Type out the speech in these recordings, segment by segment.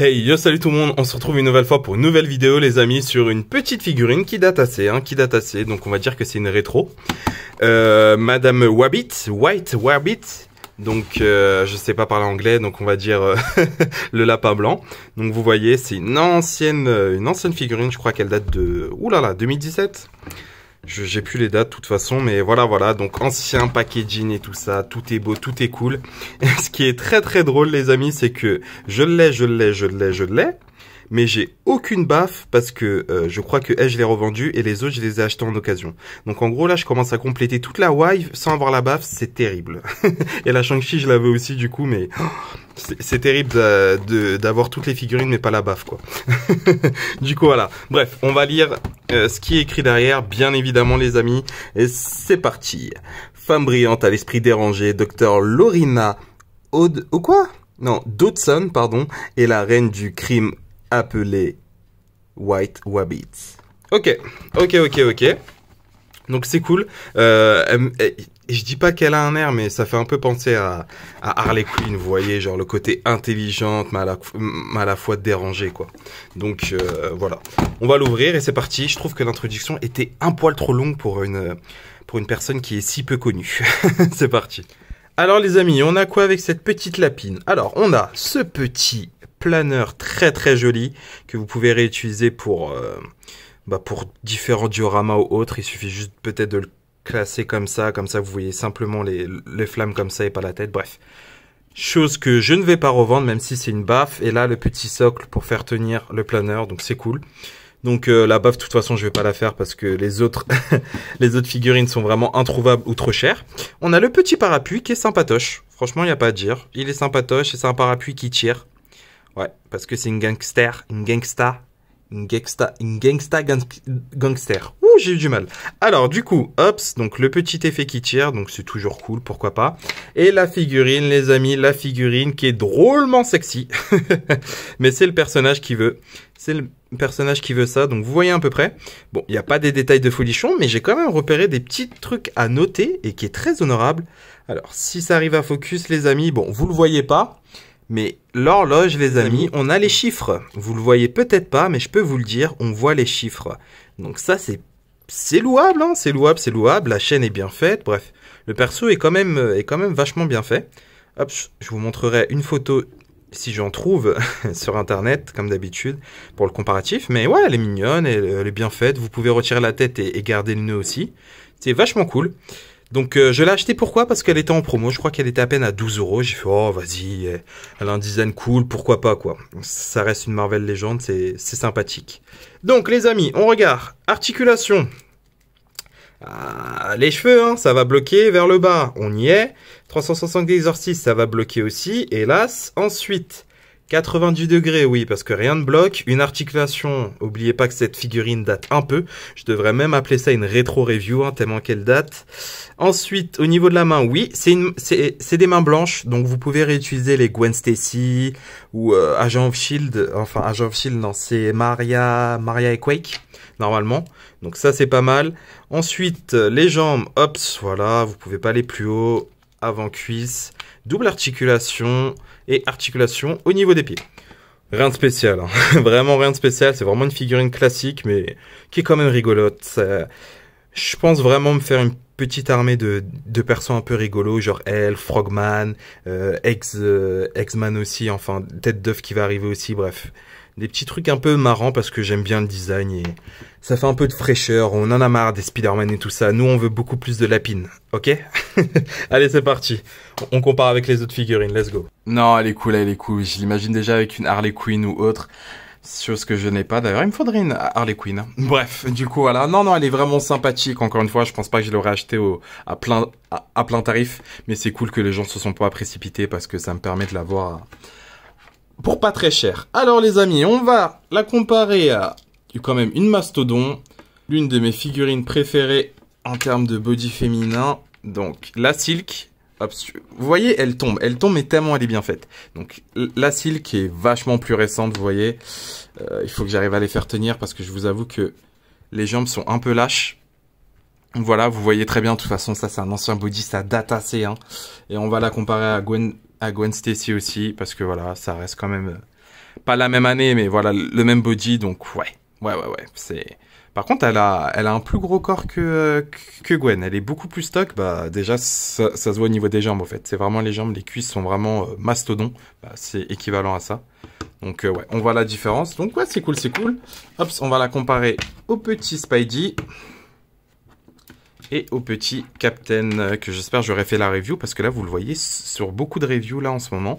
Hey yo salut tout le monde, on se retrouve une nouvelle fois pour une nouvelle vidéo les amis sur une petite figurine qui date assez, hein, qui date assez, donc on va dire que c'est une rétro. Euh, Madame Wabbit, White Wabbit, donc euh, je sais pas parler anglais, donc on va dire euh, le lapin blanc. Donc vous voyez, c'est une ancienne, euh, une ancienne figurine, je crois qu'elle date de, oulala, 2017 je j'ai plus les dates de toute façon, mais voilà, voilà. Donc ancien packaging et tout ça, tout est beau, tout est cool. ce qui est très très drôle, les amis, c'est que je l'ai, je l'ai, je l'ai, je l'ai mais j'ai aucune baffe parce que euh, je crois que elle je l'ai revendu et les autres je les ai achetés en occasion. Donc en gros là je commence à compléter toute la wave sans avoir la baffe, c'est terrible. et la Shang-Chi je l'avais aussi du coup mais c'est terrible euh, d'avoir toutes les figurines mais pas la baffe quoi. du coup voilà, bref on va lire euh, ce qui est écrit derrière bien évidemment les amis et c'est parti. Femme brillante à l'esprit dérangé, docteur Lorina Aude... ou quoi non, Dodson, pardon, est la reine du crime appelée White Wabbits. Ok, ok, ok, ok. Donc c'est cool. Euh, eh, je dis pas qu'elle a un air, mais ça fait un peu penser à, Harley Quinn, vous voyez, genre le côté intelligente, mais à la, fois dérangée, quoi. Donc euh, voilà, on va l'ouvrir et c'est parti. Je trouve que l'introduction était un poil trop longue pour une, pour une personne qui est si peu connue. c'est parti. Alors les amis, on a quoi avec cette petite lapine Alors on a ce petit planeur très très joli que vous pouvez réutiliser pour, euh, bah pour différents dioramas ou autres. Il suffit juste peut-être de le classer comme ça, comme ça vous voyez simplement les, flammes comme ça et pas la tête. Bref, chose que je ne vais pas revendre même si c'est une baffe. Et là le petit socle pour faire tenir le planeur, donc c'est cool. Donc euh, la baffe, de toute façon, je vais pas la faire parce que les autres, les autres figurines sont vraiment introuvables ou trop chères. On a le petit parapluie qui est sympatoche. Franchement, il n'y a pas à dire. Il est sympatoche et c'est un parapluie qui tire. Ouais, parce que c'est une gangster, une gangsta, une gangsta, une gangsta gangster. Ouh, j'ai eu du mal. Alors, du coup, hops, donc le petit effet qui tire, donc c'est toujours cool, pourquoi pas. Et la figurine, les amis, la figurine qui est drôlement sexy. Mais c'est le personnage qui veut. C'est le personnage qui veut ça, donc vous voyez à peu près. Bon, il n'y a pas des détails de folichon, mais j'ai quand même repéré des petits trucs à noter et qui est très honorable. Alors, si ça arrive à focus, les amis, bon, vous le voyez pas. Mais l'horloge, les amis, on a les chiffres. Vous le voyez peut-être pas, mais je peux vous le dire, on voit les chiffres. Donc ça, c'est louable, hein, c'est louable, c'est louable. La chaîne est bien faite. Bref, le perso est quand même est quand même vachement bien fait. Hop, je vous montrerai une photo si j'en trouve sur internet, comme d'habitude, pour le comparatif. Mais ouais, elle est mignonne, elle, est bien faite. Vous pouvez retirer la tête et, et garder le nœud aussi. C'est vachement cool. Donc euh, je l'ai acheté pourquoi Parce qu'elle était en promo, je crois qu'elle était à peine à 12 euros. J'ai fait oh vas-y, euh, elle a un design cool, pourquoi pas quoi. Ça reste une Marvel légende, c'est sympathique. Donc les amis, on regarde articulation. Ah, les cheveux, hein, ça va bloquer vers le bas, on y est. 360 exorcistes, ça va bloquer aussi, hélas. Ensuite, 90 degrés, oui, parce que rien ne bloque. Une articulation, oubliez pas que cette figurine date un peu. Je devrais même appeler ça une rétro-review, hein, tellement qu'elle date. Ensuite, au niveau de la main, oui, c'est des mains blanches, donc vous pouvez réutiliser les Gwen Stacy ou euh, Agent of Shield. Enfin, Agent of Shield, non, c'est Maria, Maria et Quake, normalement. Donc ça, c'est pas mal. Ensuite, euh, les jambes, hop, voilà, vous pouvez pas aller plus haut avant-cuisse, double articulation et articulation au niveau des pieds. Rien de spécial, hein. vraiment rien de spécial, c'est vraiment une figurine classique mais qui est quand même rigolote. Je pense vraiment me faire une petite armée de, de un peu rigolos, genre Elle, Frogman, euh, Ex, euh, man aussi, enfin Tête d'œuf qui va arriver aussi, bref des petits trucs un peu marrants parce que j'aime bien le design et ça fait un peu de fraîcheur. On en a marre des Spider-Man et tout ça. Nous, on veut beaucoup plus de lapine, ok Allez, c'est parti. On compare avec les autres figurines, let's go. Non, elle est cool, elle est cool. Je l'imagine déjà avec une Harley Quinn ou autre. Chose que je n'ai pas d'ailleurs, il me faudrait une Harley Quinn. Bref, du coup voilà, non non, elle est vraiment sympathique. Encore une fois, je pense pas que je l'aurais acheté à plein à, plein tarif, mais c'est cool que les gens se sont pas précipités parce que ça me permet de l'avoir pour pas très cher. Alors les amis, on va la comparer à quand même une mastodon, l'une de mes figurines préférées en termes de body féminin. Donc la silk, vous voyez, elle tombe, elle tombe mais tellement elle est bien faite. Donc la silk est vachement plus récente, vous voyez. Euh, il faut que j'arrive à les faire tenir parce que je vous avoue que les jambes sont un peu lâches. Voilà, vous voyez très bien, de toute façon, ça c'est un ancien body, ça date assez. Hein. Et on va la comparer à Gwen à Gwen Stacy aussi, parce que voilà, ça reste quand même euh, pas la même année, mais voilà, le même body, donc ouais, ouais, ouais, ouais. C'est. Par contre, elle a, elle a un plus gros corps que, que Gwen. Elle est beaucoup plus stock. Bah, déjà, ça, se voit au niveau des jambes, en fait. C'est vraiment les jambes, les cuisses sont vraiment mastodon euh, mastodons. Bah, c'est équivalent à ça. Donc, euh, ouais, on voit la différence. Donc, ouais, c'est cool, c'est cool. Hop, on va la comparer au petit Spidey et au petit Captain, euh, que j'espère j'aurai fait la review, parce que là, vous le voyez sur beaucoup de reviews là en ce moment.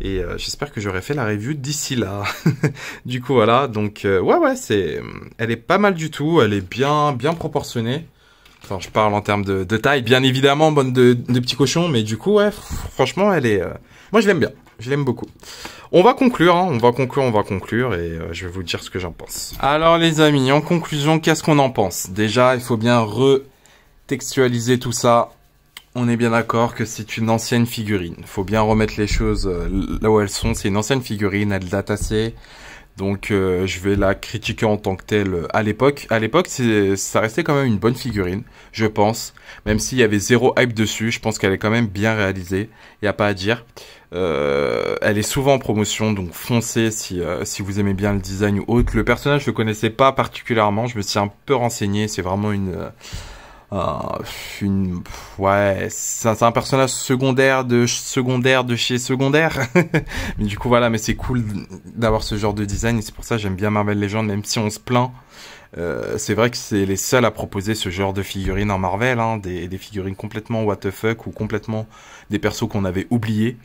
Et euh, j'espère que j'aurai fait la review d'ici là. du coup, voilà. Donc, euh, ouais, ouais, c'est, elle est pas mal du tout. Elle est bien, bien proportionnée. Enfin, je parle en termes de, taille, bien évidemment, bonne de, de petits cochons, mais du coup, ouais, franchement, elle est. Moi, je l'aime bien. Je l'aime beaucoup. On va conclure, hein. on va conclure, on va conclure, et euh, je vais vous dire ce que j'en pense. Alors les amis, en conclusion, qu'est-ce qu'on en pense Déjà, il faut bien retextualiser tout ça. On est bien d'accord que c'est une ancienne figurine. Faut bien remettre les choses euh, là où elles sont. C'est une ancienne figurine, elle date assez. Donc euh, je vais la critiquer en tant que telle euh, à l'époque. À l'époque, ça restait quand même une bonne figurine, je pense. Même s'il y avait zéro hype dessus, je pense qu'elle est quand même bien réalisée. Il n'y a pas à dire. Euh, elle est souvent en promotion, donc foncez si, si vous aimez bien le design ou autre. Le personnage, je ne connaissais pas particulièrement. Je me suis un peu renseigné. C'est vraiment une... Euh, une ouais c'est un personnage secondaire de secondaire de chez secondaire mais du coup voilà mais c'est cool d'avoir ce genre de design et c'est pour ça j'aime bien Marvel Legends même si on se plaint euh, c'est vrai que c'est les seuls à proposer ce genre de figurines en Marvel, hein, des, des, figurines complètement what the fuck ou complètement des persos qu'on avait oubliés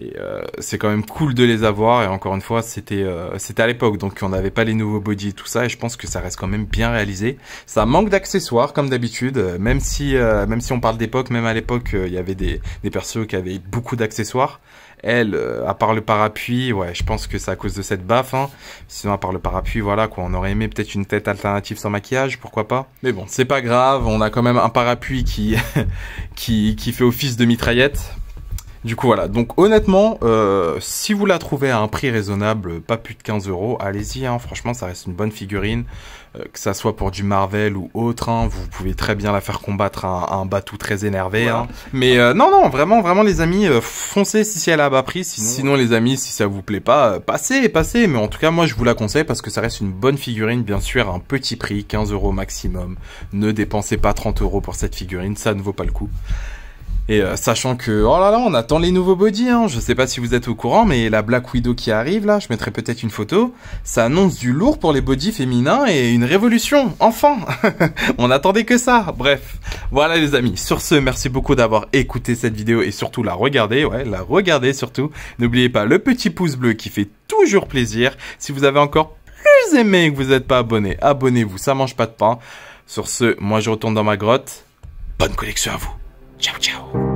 et euh, c'est quand même cool de les avoir. Et encore une fois, c'était euh, c'était à l'époque, donc on n'avait pas les nouveaux body et tout ça. Et je pense que ça reste quand même bien réalisé. Ça manque d'accessoires comme d'habitude, euh, même si même si on parle d'époque, même à l'époque, il y avait des des persos qui avaient beaucoup d'accessoires. Elle, à part le parapluie, ouais, je pense que c'est à cause de cette baffe. Hein. Sinon, à part le parapluie, voilà quoi, on aurait aimé peut-être une tête alternative sans maquillage, pourquoi pas. Mais bon, c'est pas grave. On a quand même un parapluie qui qui qui fait office de mitraillette du coup, voilà. Donc, honnêtement, euh, si vous la trouvez à un prix raisonnable, pas plus de 15 euros, allez-y. Hein. Franchement, ça reste une bonne figurine. Euh, que ça soit pour du Marvel ou autre, hein, vous pouvez très bien la faire combattre à un, un batou très énervé. Hein. Mais euh, non, non, vraiment, vraiment, les amis, foncez si c'est à bas prix. Sinon, les amis, si ça vous plaît pas, passez, passez. Mais en tout cas, moi, je vous la conseille parce que ça reste une bonne figurine, bien sûr, à un petit prix, 15 euros maximum. Ne dépensez pas 30 euros pour cette figurine, ça ne vaut pas le coup. Et euh, sachant que, oh là là, on attend les nouveaux body, hein. je sais pas si vous êtes au courant, mais la Black Widow qui arrive là, je mettrai peut-être une photo, ça annonce du lourd pour les body féminins et une révolution, enfin On attendait que ça, bref. Voilà les amis, sur ce, merci beaucoup d'avoir écouté cette vidéo et surtout la regarder, ouais, la regarder surtout. N'oubliez pas le petit pouce bleu qui fait toujours plaisir. Si vous avez encore plus aimé et que vous n'êtes pas abonné, abonnez-vous, ça mange pas de pain. Sur ce, moi je retourne dans ma grotte. Bonne collection à vous Tchau, tchau.